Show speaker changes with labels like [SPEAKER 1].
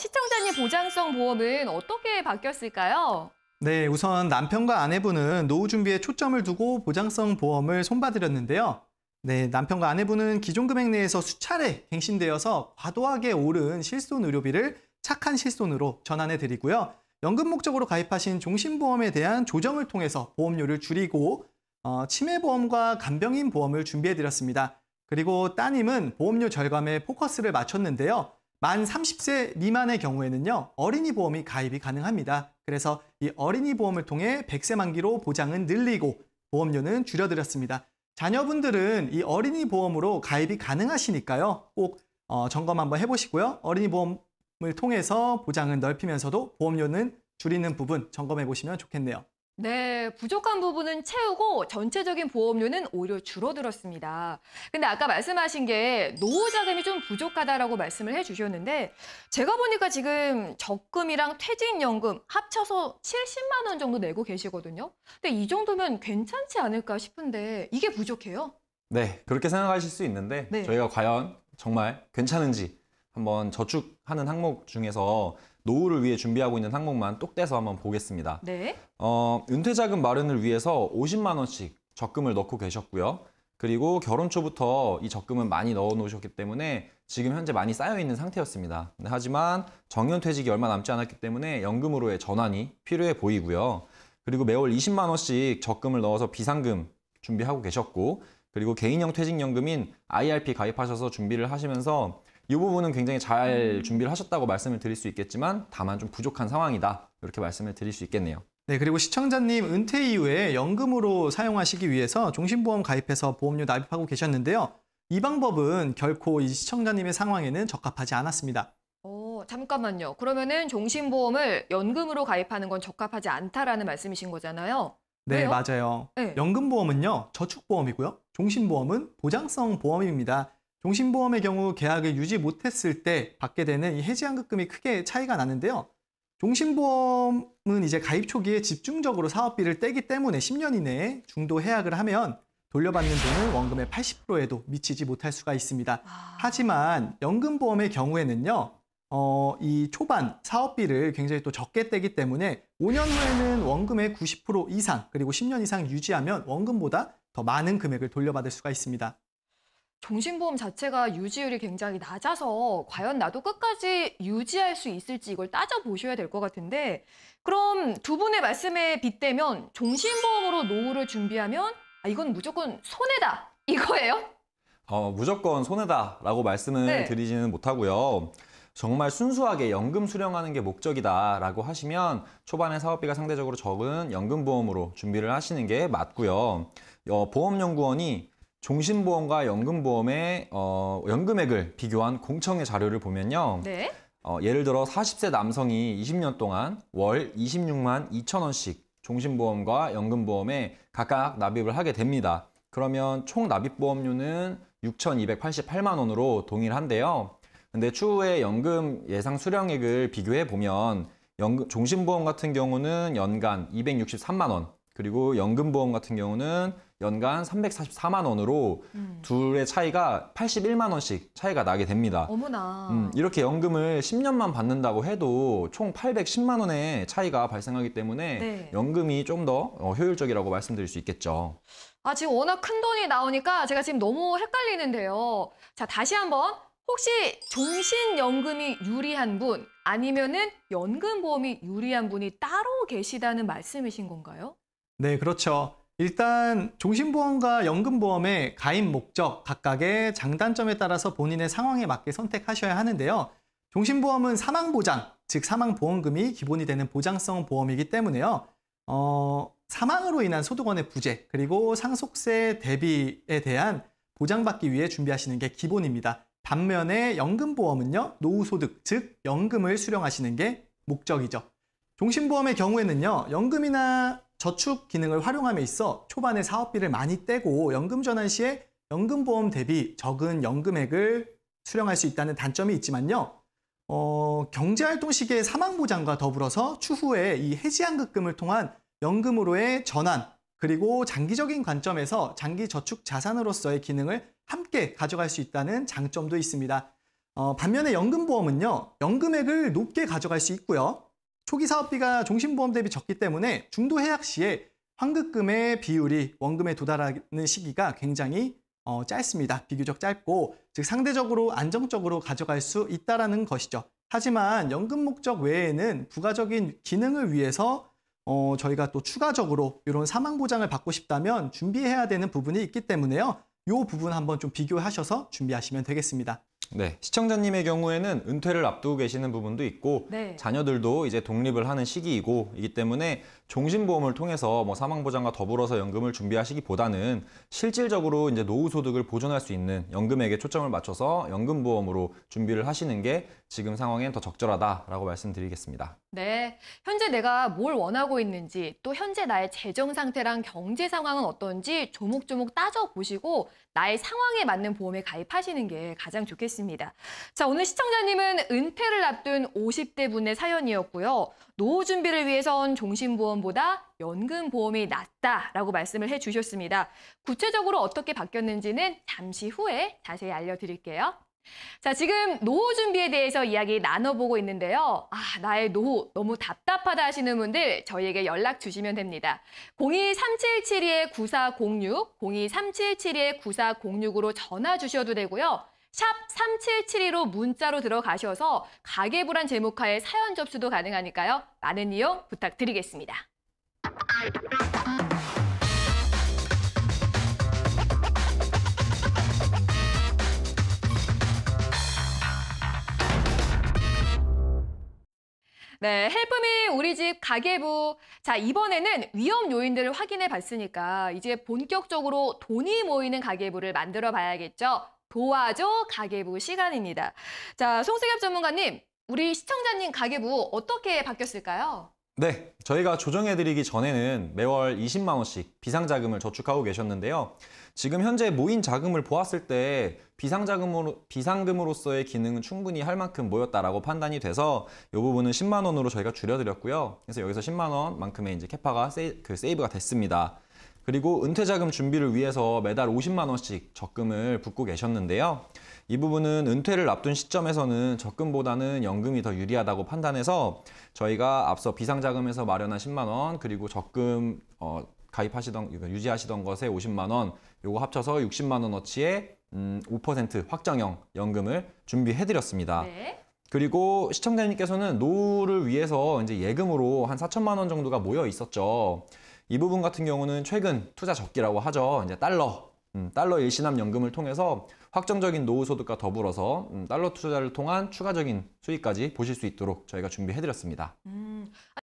[SPEAKER 1] 시청자님 보장성 보험은 어떻게 바뀌었을까요?
[SPEAKER 2] 네, 우선 남편과 아내분은 노후 준비에 초점을 두고 보장성 보험을 손봐드렸는데요. 네, 남편과 아내분은 기존 금액 내에서 수차례 갱신되어서 과도하게 오른 실손 의료비를 착한 실손으로 전환해 드리고요. 연금 목적으로 가입하신 종신보험에 대한 조정을 통해서 보험료를 줄이고 어, 치매보험과 간병인 보험을 준비해 드렸습니다. 그리고 따님은 보험료 절감에 포커스를 맞췄는데요. 만 30세 미만의 경우에는요. 어린이 보험이 가입이 가능합니다. 그래서 이 어린이 보험을 통해 100세 만기로 보장은 늘리고 보험료는 줄여드렸습니다. 자녀분들은 이 어린이 보험으로 가입이 가능하시니까요. 꼭 어, 점검 한번 해보시고요. 어린이 보험을 통해서 보장은 넓히면서도 보험료는 줄이는 부분 점검해 보시면 좋겠네요.
[SPEAKER 1] 네, 부족한 부분은 채우고 전체적인 보험료는 오히려 줄어들었습니다. 근데 아까 말씀하신 게 노후 자금이 좀 부족하다라고 말씀을 해주셨는데 제가 보니까 지금 적금이랑 퇴직연금 합쳐서 70만 원 정도 내고 계시거든요. 근데 이 정도면 괜찮지 않을까 싶은데 이게 부족해요?
[SPEAKER 3] 네, 그렇게 생각하실 수 있는데 네. 저희가 과연 정말 괜찮은지 한번 저축하는 항목 중에서 노후를 위해 준비하고 있는 항목만 똑 떼서 한번 보겠습니다. 네. 어, 은퇴자금 마련을 위해서 50만 원씩 적금을 넣고 계셨고요. 그리고 결혼 초부터 이 적금은 많이 넣어 놓으셨기 때문에 지금 현재 많이 쌓여 있는 상태였습니다. 네, 하지만 정년퇴직이 얼마 남지 않았기 때문에 연금으로의 전환이 필요해 보이고요. 그리고 매월 20만 원씩 적금을 넣어서 비상금 준비하고 계셨고 그리고 개인형 퇴직연금인 IRP 가입하셔서 준비를 하시면서 이 부분은 굉장히 잘 음. 준비를 하셨다고 말씀을 드릴 수 있겠지만 다만 좀 부족한 상황이다 이렇게 말씀을 드릴 수 있겠네요.
[SPEAKER 2] 네, 그리고 시청자님 은퇴 이후에 연금으로 사용하시기 위해서 종신보험 가입해서 보험료 납입하고 계셨는데요. 이 방법은 결코 이 시청자님의 상황에는 적합하지 않았습니다.
[SPEAKER 1] 어, 잠깐만요. 그러면은 종신보험을 연금으로 가입하는 건 적합하지 않다라는 말씀이신 거잖아요. 네, 왜요?
[SPEAKER 2] 맞아요. 네. 연금보험은요, 저축보험이고요. 종신보험은 보장성 보험입니다. 종신보험의 경우 계약을 유지 못했을 때 받게 되는 이 해지환급금이 크게 차이가 나는데요. 종신보험은 이제 가입 초기에 집중적으로 사업비를 떼기 때문에 10년 이내에 중도 해약을 하면 돌려받는 돈을 원금의 80%에도 미치지 못할 수가 있습니다. 아. 하지만 연금보험의 경우에는요. 어, 이 초반 사업비를 굉장히 또 적게 떼기 때문에 5년 후에는 원금의 90% 이상 그리고 10년 이상 유지하면 원금보다 더 많은 금액을 돌려받을 수가 있습니다.
[SPEAKER 1] 종신보험 자체가 유지율이 굉장히 낮아서 과연 나도 끝까지 유지할 수 있을지 이걸 따져보셔야 될 것 같은데 그럼 두 분의 말씀에 빗대면 종신보험으로 노후를 준비하면 아, 이건 무조건 손해다 이거예요?
[SPEAKER 3] 어, 무조건 손해다라고 말씀을 네. 드리지는 못하고요. 정말 순수하게 연금 수령하는 게 목적이다라고 하시면 초반에 사업비가 상대적으로 적은 연금보험으로 준비를 하시는 게 맞고요. 어, 보험연구원이 종신보험과 연금보험의 어, 연금액을 비교한 공청회 자료를 보면요. 네. 어, 예를 들어 40세 남성이 20년 동안 월 26만 2천 원씩 종신보험과 연금보험에 각각 납입을 하게 됩니다. 그러면 총 납입보험료는 6,288만 원으로 동일한데요. 근데 추후에 연금 예상 수령액을 비교해 보면 연금, 종신보험 같은 경우는 연간 263만 원, 그리고 연금보험 같은 경우는 연간 344만 원으로 음. 둘의 차이가 81만 원씩 차이가 나게 됩니다.
[SPEAKER 1] 어머나. 음,
[SPEAKER 3] 이렇게 연금을 10년만 받는다고 해도 총 810만 원의 차이가 발생하기 때문에 네. 연금이 좀더 어, 효율적이라고 말씀드릴 수 있겠죠.
[SPEAKER 1] 아, 지금 워낙 큰 돈이 나오니까 제가 지금 너무 헷갈리는데요. 자, 다시 한번 혹시 종신연금이 유리한 분 아니면은 연금보험이 유리한 분이 따로 계시다는 말씀이신 건가요?
[SPEAKER 2] 네, 그렇죠. 일단 종신보험과 연금보험의 가입 목적 각각의 장단점에 따라서 본인의 상황에 맞게 선택하셔야 하는데요. 종신보험은 사망보장, 즉 사망보험금이 기본이 되는 보장성 보험이기 때문에요. 어, 사망으로 인한 소득원의 부재, 그리고 상속세 대비에 대한 보장받기 위해 준비하시는 게 기본입니다. 반면에 연금보험은요, 노후소득, 즉 연금을 수령하시는 게 목적이죠. 종신보험의 경우에는요, 연금이나 저축 기능을 활용함에 있어 초반에 사업비를 많이 떼고 연금 전환 시에 연금보험 대비 적은 연금액을 수령할 수 있다는 단점이 있지만요. 어, 경제활동 시기에 사망보장과 더불어서 추후에 이 해지한급금을 통한 연금으로의 전환 그리고 장기적인 관점에서 장기 저축 자산으로서의 기능을 함께 가져갈 수 있다는 장점도 있습니다. 어, 반면에 연금보험은요. 연금액을 높게 가져갈 수 있고요. 초기 사업비가 종신보험 대비 적기 때문에 중도 해약 시에 환급금의 비율이 원금에 도달하는 시기가 굉장히 어, 짧습니다. 비교적 짧고 즉 상대적으로 안정적으로 가져갈 수 있다는 것이죠. 하지만 연금 목적 외에는 부가적인 기능을 위해서 어, 저희가 또 추가적으로 이런 사망 보장을 받고 싶다면 준비해야 되는 부분이 있기 때문에요. 이 부분 한번 좀 비교하셔서 준비하시면 되겠습니다. 네, 시청자님의 경우에는 은퇴를 앞두고 계시는 부분도 있고
[SPEAKER 3] 네. 자녀들도 이제 독립을 하는 시기이고 이기 때문에 종신보험을 통해서 뭐 사망보장과 더불어서 연금을 준비하시기보다는 실질적으로 이제 노후 소득을 보존할 수 있는 연금액에 초점을 맞춰서 연금보험으로 준비를 하시는 게 지금 상황엔 더 적절하다라고 말씀드리겠습니다.
[SPEAKER 1] 네, 현재 내가 뭘 원하고 있는지 또 현재 나의 재정 상태랑 경제 상황은 어떤지 조목조목 따져보시고 나의 상황에 맞는 보험에 가입하시는 게 가장 좋겠습니다. 자, 오늘 시청자님은 은퇴를 앞둔 50대 분의 사연이었고요. 노후 준비를 위해선 종신보험보다 연금보험이 낫다라고 말씀을 해주셨습니다. 구체적으로 어떻게 바뀌었는지는 잠시 후에 자세히 알려드릴게요. 자, 지금 노후 준비에 대해서 이야기 나눠보고 있는데요. 아, 나의 노후 너무 답답하다 하시는 분들 저희에게 연락 주시면 됩니다. 02377-9406, 02377-9406으로 전화 주셔도 되고요. 샵 3772로 문자로 들어가셔서 가계불안 제목하에 사연 접수도 가능하니까요. 많은 이용 부탁드리겠습니다. 네, 헬프미 우리 집 가계부. 자, 이번에는 위험 요인들을 확인해 봤으니까 이제 본격적으로 돈이 모이는 가계부를 만들어 봐야겠죠. 도와줘 가계부 시간입니다. 자, 송승엽 전문가님, 우리 시청자님 가계부 어떻게 바뀌었을까요?
[SPEAKER 3] 네, 저희가 조정해드리기 전에는 매월 20만 원씩 비상자금을 저축하고 계셨는데요. 지금 현재 모인 자금을 보았을 때 비상자금으로, 비상금으로서의 기능은 충분히 할 만큼 모였다라고 판단이 돼서 이 부분은 10만 원으로 저희가 줄여드렸고요. 그래서 여기서 10만 원만큼의 이제 캐파가 세이, 그 세이브가 됐습니다. 그리고 은퇴자금 준비를 위해서 매달 50만 원씩 적금을 붓고 계셨는데요. 이 부분은 은퇴를 앞둔 시점에서는 적금보다는 연금이 더 유리하다고 판단해서 저희가 앞서 비상자금에서 마련한 10만 원 그리고 적금 어, 가입하시던 그러니까 유지하시던 것에 50만 원 요거 합쳐서 60만 원어치의 음, 5% 확정형 연금을 준비해 드렸습니다. 네. 그리고 시청자님께서는 노후를 위해서 이제 예금으로 한 4천만 원 정도가 모여 있었죠. 이 부분 같은 경우는 최근 투자 적기라고 하죠. 이제 달러, 음, 달러 일시납 연금을 통해서 확정적인 노후 소득과 더불어서 음, 달러 투자를 통한 추가적인 수익까지 보실 수 있도록 저희가 준비해 드렸습니다. 음.